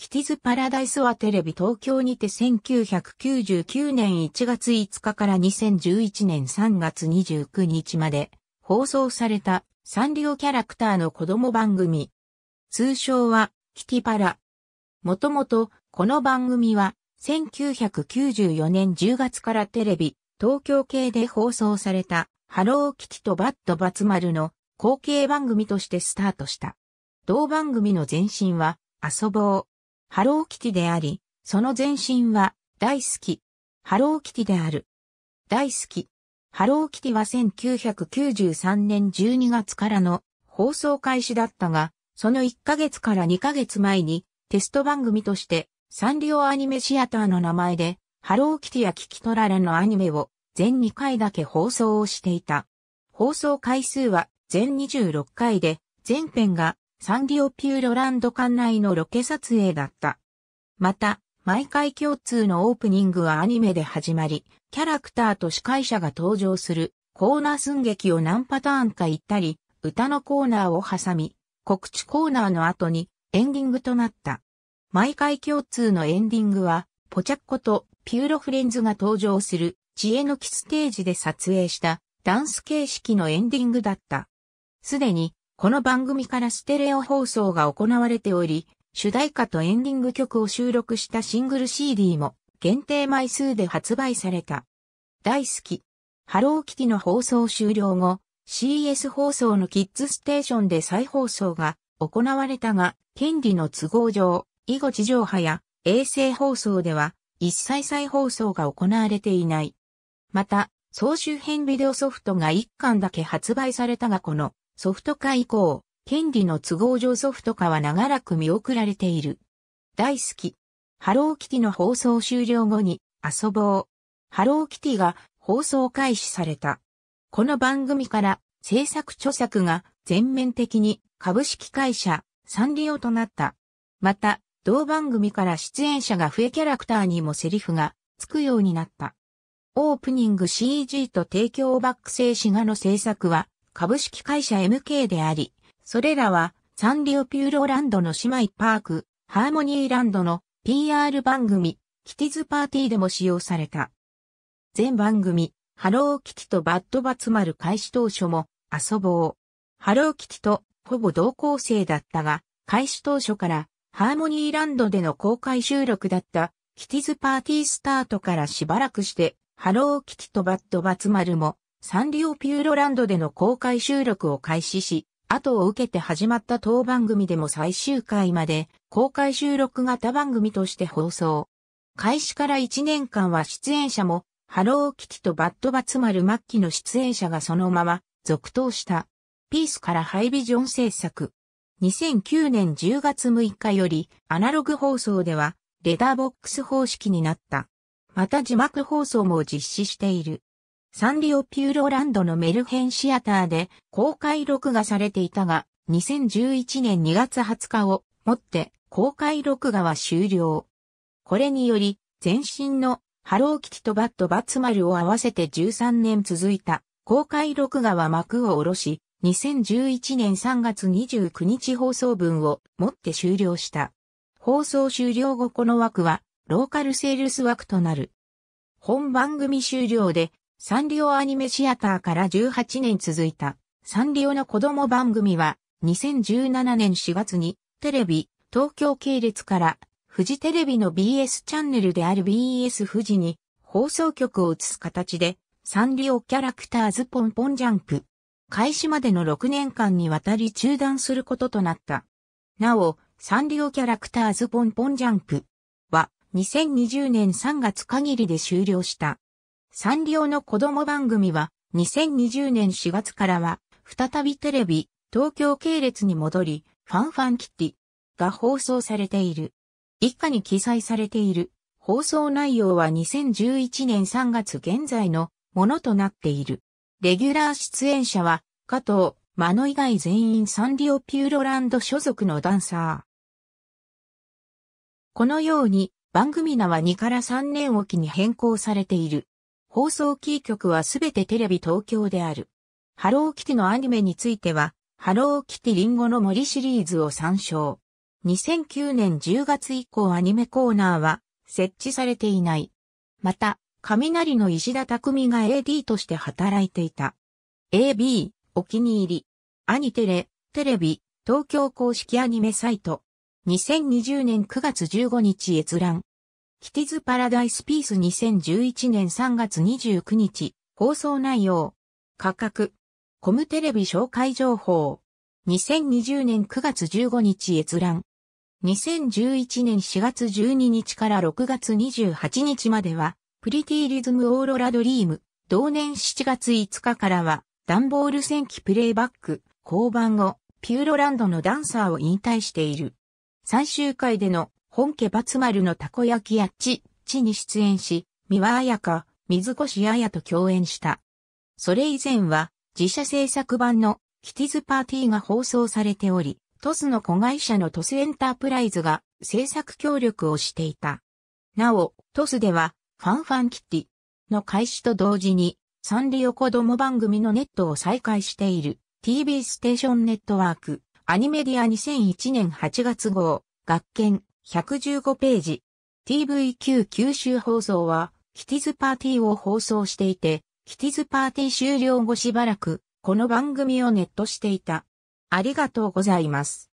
キティズパラダイスはテレビ東京にて1999年1月5日から2011年3月29日まで放送されたサンリオキャラクターの子供番組。通称はキティパラ。もともとこの番組は1994年10月からテレビ東京系で放送されたハローキティとバッドバツマルの後継番組としてスタートした。同番組の前身は遊ぼうハローキティであり、その前身は、大好き。ハローキティである。大好き。ハローキティは1993年12月からの放送開始だったが、その1ヶ月から2ヶ月前にテスト番組としてサンリオアニメシアターの名前でハローキティやキキトララのアニメを全2回だけ放送をしていた。放送回数は全26回で全編がサンディオピューロランド館内のロケ撮影だった。また、毎回共通のオープニングはアニメで始まり、キャラクターと司会者が登場するコーナー寸劇を何パターンか言ったり、歌のコーナーを挟み、告知コーナーの後にエンディングとなった。毎回共通のエンディングは、ポチャッコとピューロフレンズが登場する知恵の木ステージで撮影したダンス形式のエンディングだった。すでにこの番組からステレオ放送が行われており、主題歌とエンディング曲を収録したシングル CD も限定枚数で発売された。大好き。ハローキティの放送終了後、CS 放送のキッズステーションで再放送が行われたが、権利の都合上、以後地上波や衛星放送では一切再放送が行われていない。また、総集編ビデオソフトが1巻だけ発売されたがこのソフト化以降、権利の都合上ソフト化は長らく見送られている。大好き。ハローキティの放送終了後に遊ぼう。ハローキティが放送開始された。この番組から制作著作が全面的に株式会社サンリオとなった。また、同番組から出演者が増えキャラクターにもセリフがつくようになった。オープニング CG と提供バック製滋賀の制作は株式会社 MK であり、それらはサンリオピューロランドの姉妹パーク、ハーモニーランドの PR 番組、キティズパーティーでも使用された。全番組、ハローキティとバッドバツマル開始当初も遊ぼう。ハローキティとほぼ同校生だったが、開始当初からハーモニーランドでの公開収録だったキティズパーティースタートからしばらくして、ハローキティとバッドバツマルもサンリオピューロランドでの公開収録を開始し、後を受けて始まった当番組でも最終回まで公開収録型番組として放送。開始から1年間は出演者も、ハローキティとバッドバツマル末期の出演者がそのまま続投した。ピースからハイビジョン制作。2009年10月6日よりアナログ放送ではレダーボックス方式になった。また字幕放送も実施している。サンリオピューロランドのメルヘンシアターで公開録画されていたが、2011年2月20日をもって公開録画は終了。これにより、前身のハローキティとバットバツマルを合わせて13年続いた公開録画は幕を下ろし、2011年3月29日放送分をもって終了した。放送終了後この枠はローカルセールス枠となる。本番組終了でサンリオアニメシアターから18年続いた、サンリオの子供番組は、2017年4月に、テレビ、東京系列から、フジテレビの BS チャンネルである BS 富士に、放送局を移す形で、サンリオキャラクターズポンポンジャンプ。開始までの6年間にわたり中断することとなった。なお、サンリオキャラクターズポンポンジャンプは2020年3月限りで終了した。サンリオの子供番組は2020年4月からは再びテレビ東京系列に戻りファンファンキティが放送されている。以下に記載されている放送内容は2011年3月現在のものとなっている。レギュラー出演者は加藤、真野以外全員サンリオピューロランド所属のダンサー。このように番組名は2から3年おきに変更されている。放送キー局はすべてテレビ東京である。ハローキティのアニメについては、ハローキティリンゴの森シリーズを参照。2009年10月以降アニメコーナーは設置されていない。また、雷の石田匠が AD として働いていた。AB、お気に入り。アニテレ、テレビ、東京公式アニメサイト。2020年9月15日閲覧。キティズパラダイスピース2011年3月29日、放送内容、価格、コムテレビ紹介情報、2020年9月15日閲覧、2011年4月12日から6月28日までは、プリティリズムオーロラドリーム、同年7月5日からは、ダンボール戦記プレイバック、交番後、ピューロランドのダンサーを引退している。最終回での本家バツ丸のたこ焼きやち、ちに出演し、三輪彩香、水越彩と共演した。それ以前は、自社制作版のキティズパーティーが放送されており、トスの子会社のトスエンタープライズが制作協力をしていた。なお、トスでは、ファンファンキティの開始と同時に、サンリオ子供番組のネットを再開している TV ステーションネットワークアニメディア2001年8月号、学研115ページ。TVQ 九州放送は、キティズパーティーを放送していて、キティズパーティー終了後しばらく、この番組をネットしていた。ありがとうございます。